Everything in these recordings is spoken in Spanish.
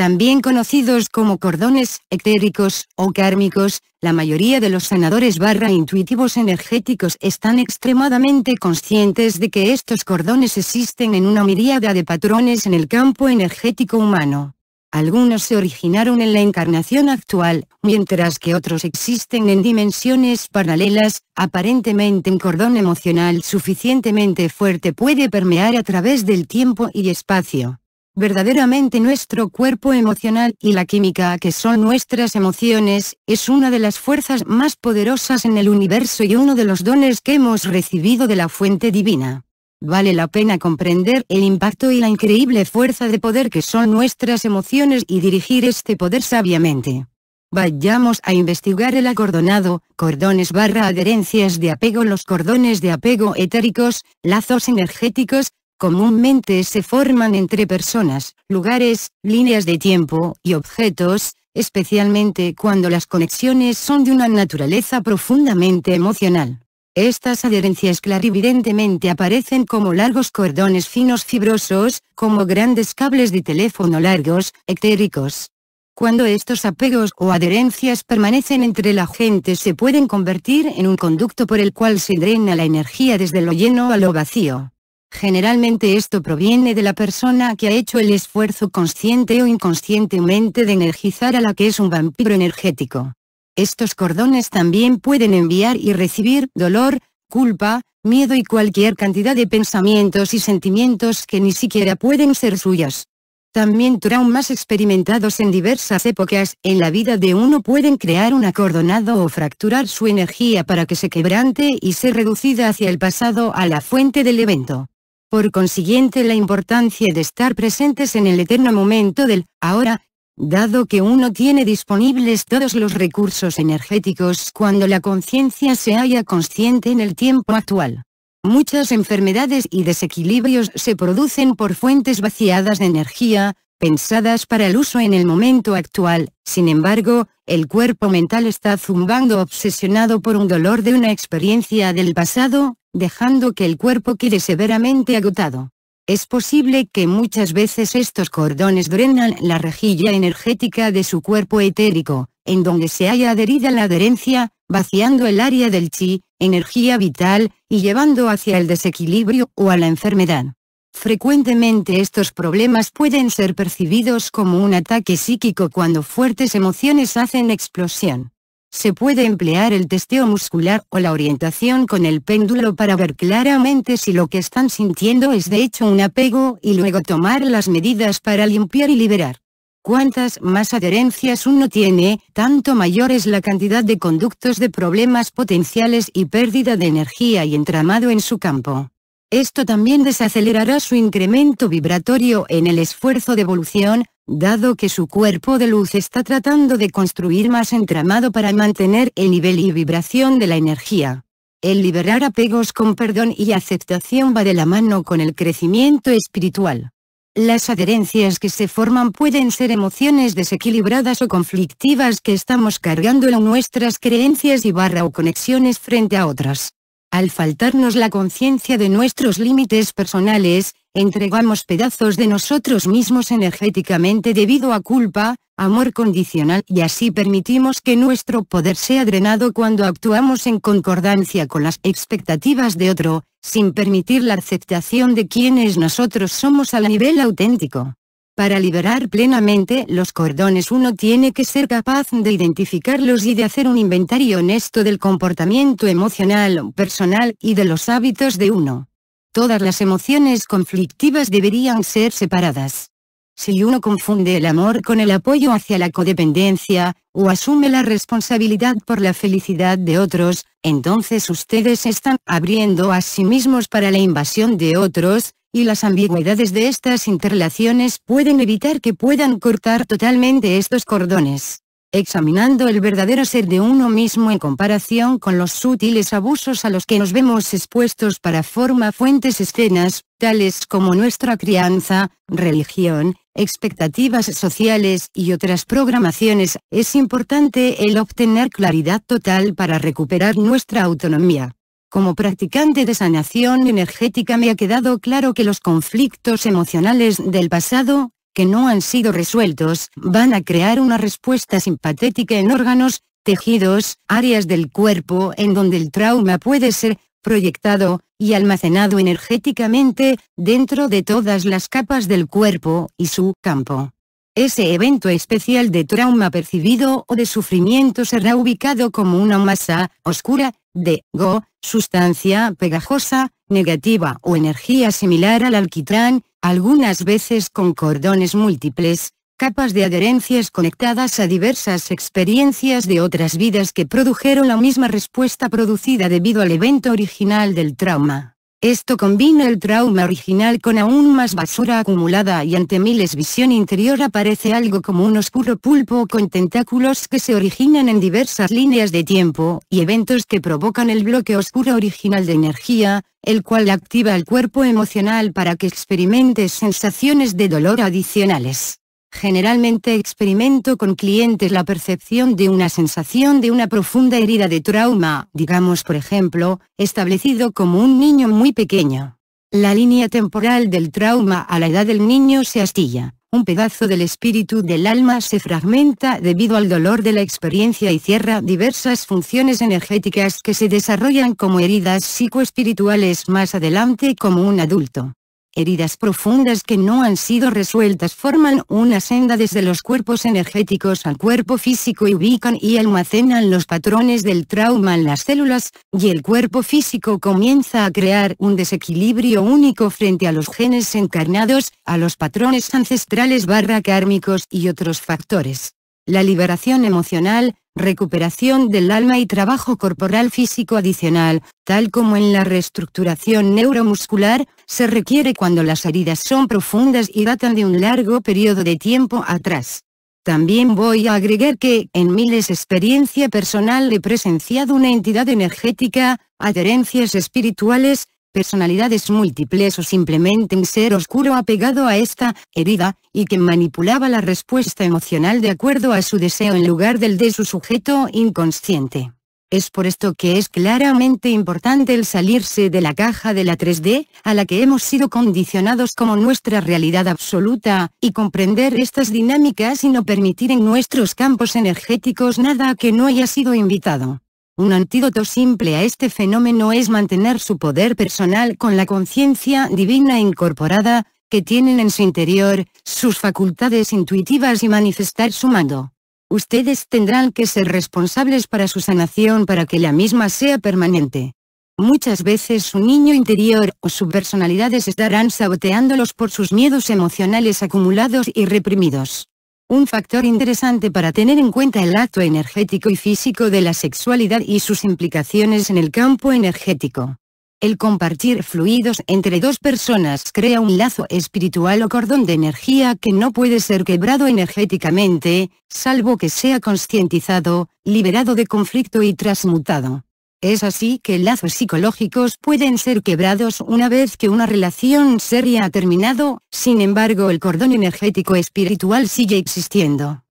también conocidos como cordones etéricos, o kármicos, la mayoría de los sanadores barra intuitivos energéticos están extremadamente conscientes de que estos cordones existen en una miriada de patrones en el campo energético humano. Algunos se originaron en la encarnación actual, mientras que otros existen en dimensiones paralelas, aparentemente un cordón emocional suficientemente fuerte puede permear a través del tiempo y espacio. Verdaderamente nuestro cuerpo emocional y la química que son nuestras emociones, es una de las fuerzas más poderosas en el universo y uno de los dones que hemos recibido de la fuente divina. Vale la pena comprender el impacto y la increíble fuerza de poder que son nuestras emociones y dirigir este poder sabiamente. Vayamos a investigar el acordonado, cordones barra adherencias de apego Los cordones de apego etéricos, lazos energéticos, Comúnmente se forman entre personas, lugares, líneas de tiempo, y objetos, especialmente cuando las conexiones son de una naturaleza profundamente emocional. Estas adherencias clarividentemente aparecen como largos cordones finos fibrosos, como grandes cables de teléfono largos, etéricos. Cuando estos apegos o adherencias permanecen entre la gente se pueden convertir en un conducto por el cual se drena la energía desde lo lleno a lo vacío. Generalmente esto proviene de la persona que ha hecho el esfuerzo consciente o inconscientemente de energizar a la que es un vampiro energético. Estos cordones también pueden enviar y recibir dolor, culpa, miedo y cualquier cantidad de pensamientos y sentimientos que ni siquiera pueden ser suyas. También traumas experimentados en diversas épocas en la vida de uno pueden crear un acordonado o fracturar su energía para que se quebrante y se reducida hacia el pasado a la fuente del evento. Por consiguiente la importancia de estar presentes en el eterno momento del ahora, dado que uno tiene disponibles todos los recursos energéticos cuando la conciencia se halla consciente en el tiempo actual. Muchas enfermedades y desequilibrios se producen por fuentes vaciadas de energía, pensadas para el uso en el momento actual, sin embargo, el cuerpo mental está zumbando obsesionado por un dolor de una experiencia del pasado, dejando que el cuerpo quede severamente agotado. Es posible que muchas veces estos cordones drenan la rejilla energética de su cuerpo etérico, en donde se haya adherida la adherencia, vaciando el área del chi, energía vital, y llevando hacia el desequilibrio o a la enfermedad. Frecuentemente estos problemas pueden ser percibidos como un ataque psíquico cuando fuertes emociones hacen explosión. Se puede emplear el testeo muscular o la orientación con el péndulo para ver claramente si lo que están sintiendo es de hecho un apego y luego tomar las medidas para limpiar y liberar. Cuantas más adherencias uno tiene, tanto mayor es la cantidad de conductos de problemas potenciales y pérdida de energía y entramado en su campo. Esto también desacelerará su incremento vibratorio en el esfuerzo de evolución, dado que su cuerpo de luz está tratando de construir más entramado para mantener el nivel y vibración de la energía. El liberar apegos con perdón y aceptación va de la mano con el crecimiento espiritual. Las adherencias que se forman pueden ser emociones desequilibradas o conflictivas que estamos cargando en nuestras creencias y barra o conexiones frente a otras. Al faltarnos la conciencia de nuestros límites personales, entregamos pedazos de nosotros mismos energéticamente debido a culpa, amor condicional y así permitimos que nuestro poder sea drenado cuando actuamos en concordancia con las expectativas de otro, sin permitir la aceptación de quienes nosotros somos al nivel auténtico. Para liberar plenamente los cordones uno tiene que ser capaz de identificarlos y de hacer un inventario honesto del comportamiento emocional, personal, y de los hábitos de uno. Todas las emociones conflictivas deberían ser separadas. Si uno confunde el amor con el apoyo hacia la codependencia, o asume la responsabilidad por la felicidad de otros, entonces ustedes están abriendo a sí mismos para la invasión de otros, y las ambigüedades de estas interrelaciones pueden evitar que puedan cortar totalmente estos cordones. Examinando el verdadero ser de uno mismo en comparación con los sutiles abusos a los que nos vemos expuestos para forma fuentes escenas, tales como nuestra crianza, religión, expectativas sociales y otras programaciones, es importante el obtener claridad total para recuperar nuestra autonomía. Como practicante de sanación energética me ha quedado claro que los conflictos emocionales del pasado, que no han sido resueltos, van a crear una respuesta simpatética en órganos, tejidos, áreas del cuerpo en donde el trauma puede ser proyectado y almacenado energéticamente dentro de todas las capas del cuerpo y su campo. Ese evento especial de trauma percibido o de sufrimiento será ubicado como una masa oscura de Go sustancia pegajosa, negativa o energía similar al alquitrán, algunas veces con cordones múltiples, capas de adherencias conectadas a diversas experiencias de otras vidas que produjeron la misma respuesta producida debido al evento original del trauma. Esto combina el trauma original con aún más basura acumulada y ante Miles visión interior aparece algo como un oscuro pulpo con tentáculos que se originan en diversas líneas de tiempo, y eventos que provocan el bloque oscuro original de energía, el cual activa el cuerpo emocional para que experimente sensaciones de dolor adicionales. Generalmente experimento con clientes la percepción de una sensación de una profunda herida de trauma, digamos por ejemplo, establecido como un niño muy pequeño. La línea temporal del trauma a la edad del niño se astilla, un pedazo del espíritu del alma se fragmenta debido al dolor de la experiencia y cierra diversas funciones energéticas que se desarrollan como heridas psicoespirituales más adelante como un adulto heridas profundas que no han sido resueltas forman una senda desde los cuerpos energéticos al cuerpo físico y ubican y almacenan los patrones del trauma en las células, y el cuerpo físico comienza a crear un desequilibrio único frente a los genes encarnados, a los patrones ancestrales barra kármicos y otros factores la liberación emocional, recuperación del alma y trabajo corporal físico adicional, tal como en la reestructuración neuromuscular, se requiere cuando las heridas son profundas y datan de un largo periodo de tiempo atrás. También voy a agregar que, en miles experiencia personal he presenciado una entidad energética, adherencias espirituales, personalidades múltiples o simplemente un ser oscuro apegado a esta herida, y que manipulaba la respuesta emocional de acuerdo a su deseo en lugar del de su sujeto inconsciente. Es por esto que es claramente importante el salirse de la caja de la 3D, a la que hemos sido condicionados como nuestra realidad absoluta, y comprender estas dinámicas y no permitir en nuestros campos energéticos nada que no haya sido invitado. Un antídoto simple a este fenómeno es mantener su poder personal con la conciencia divina incorporada, que tienen en su interior, sus facultades intuitivas y manifestar su mando. Ustedes tendrán que ser responsables para su sanación para que la misma sea permanente. Muchas veces su niño interior o su personalidades estarán saboteándolos por sus miedos emocionales acumulados y reprimidos. Un factor interesante para tener en cuenta el acto energético y físico de la sexualidad y sus implicaciones en el campo energético. El compartir fluidos entre dos personas crea un lazo espiritual o cordón de energía que no puede ser quebrado energéticamente, salvo que sea concientizado, liberado de conflicto y transmutado. Es así que lazos psicológicos pueden ser quebrados una vez que una relación seria ha terminado, sin embargo el cordón energético espiritual sigue existiendo.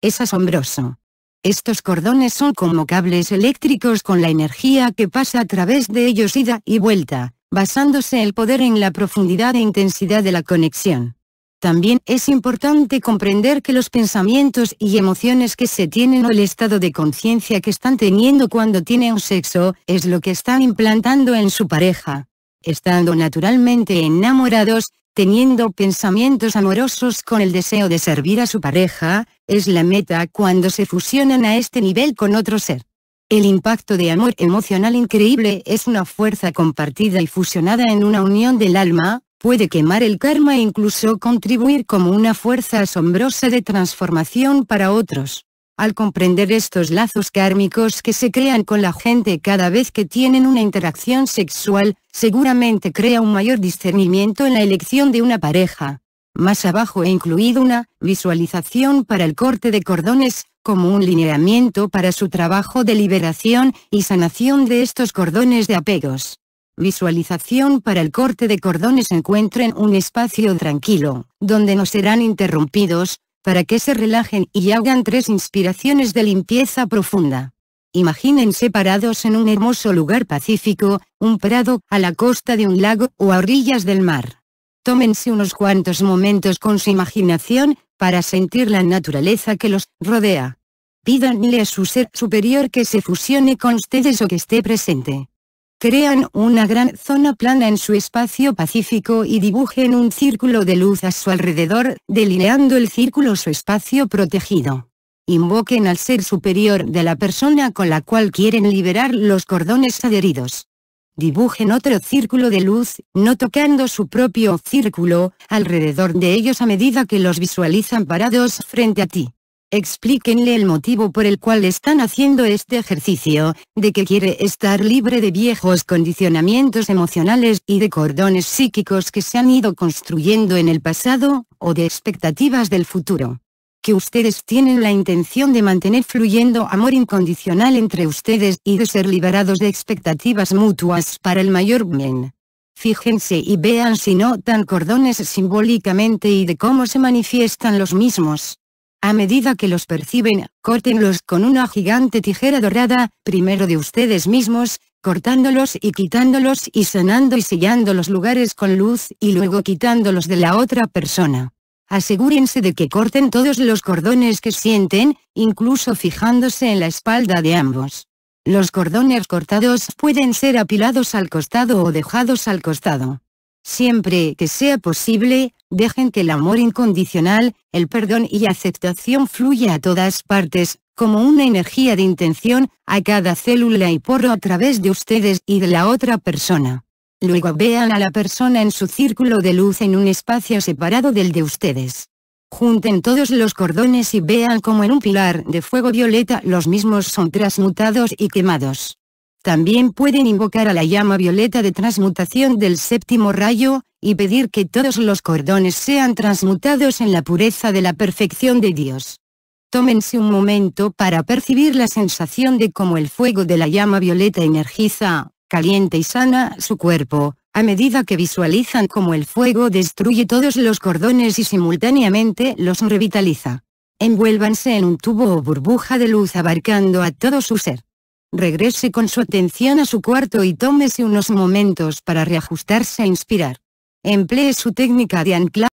Es asombroso. Estos cordones son como cables eléctricos con la energía que pasa a través de ellos ida y vuelta, basándose el poder en la profundidad e intensidad de la conexión. También es importante comprender que los pensamientos y emociones que se tienen o el estado de conciencia que están teniendo cuando tienen sexo, es lo que están implantando en su pareja. Estando naturalmente enamorados, teniendo pensamientos amorosos con el deseo de servir a su pareja, es la meta cuando se fusionan a este nivel con otro ser. El impacto de amor emocional increíble es una fuerza compartida y fusionada en una unión del alma, puede quemar el karma e incluso contribuir como una fuerza asombrosa de transformación para otros. Al comprender estos lazos kármicos que se crean con la gente cada vez que tienen una interacción sexual, seguramente crea un mayor discernimiento en la elección de una pareja. Más abajo he incluido una visualización para el corte de cordones, como un lineamiento para su trabajo de liberación y sanación de estos cordones de apegos visualización para el corte de cordones encuentren un espacio tranquilo, donde no serán interrumpidos, para que se relajen y hagan tres inspiraciones de limpieza profunda. Imagínense parados en un hermoso lugar pacífico, un prado, a la costa de un lago o a orillas del mar. Tómense unos cuantos momentos con su imaginación, para sentir la naturaleza que los rodea. Pídanle a su ser superior que se fusione con ustedes o que esté presente crean una gran zona plana en su espacio pacífico y dibujen un círculo de luz a su alrededor, delineando el círculo su espacio protegido. Invoquen al ser superior de la persona con la cual quieren liberar los cordones adheridos. Dibujen otro círculo de luz, no tocando su propio círculo, alrededor de ellos a medida que los visualizan parados frente a ti explíquenle el motivo por el cual están haciendo este ejercicio, de que quiere estar libre de viejos condicionamientos emocionales y de cordones psíquicos que se han ido construyendo en el pasado, o de expectativas del futuro. Que ustedes tienen la intención de mantener fluyendo amor incondicional entre ustedes y de ser liberados de expectativas mutuas para el mayor bien. Fíjense y vean si notan cordones simbólicamente y de cómo se manifiestan los mismos. A medida que los perciben, córtenlos con una gigante tijera dorada, primero de ustedes mismos, cortándolos y quitándolos y sanando y sellando los lugares con luz y luego quitándolos de la otra persona. Asegúrense de que corten todos los cordones que sienten, incluso fijándose en la espalda de ambos. Los cordones cortados pueden ser apilados al costado o dejados al costado. Siempre que sea posible, dejen que el amor incondicional, el perdón y aceptación fluya a todas partes, como una energía de intención, a cada célula y porro a través de ustedes y de la otra persona. Luego vean a la persona en su círculo de luz en un espacio separado del de ustedes. Junten todos los cordones y vean cómo en un pilar de fuego violeta los mismos son transmutados y quemados. También pueden invocar a la llama violeta de transmutación del séptimo rayo, y pedir que todos los cordones sean transmutados en la pureza de la perfección de Dios. Tómense un momento para percibir la sensación de cómo el fuego de la llama violeta energiza, caliente y sana su cuerpo, a medida que visualizan cómo el fuego destruye todos los cordones y simultáneamente los revitaliza. Envuélvanse en un tubo o burbuja de luz abarcando a todo su ser regrese con su atención a su cuarto y tómese unos momentos para reajustarse e inspirar. Emplee su técnica de anclaje.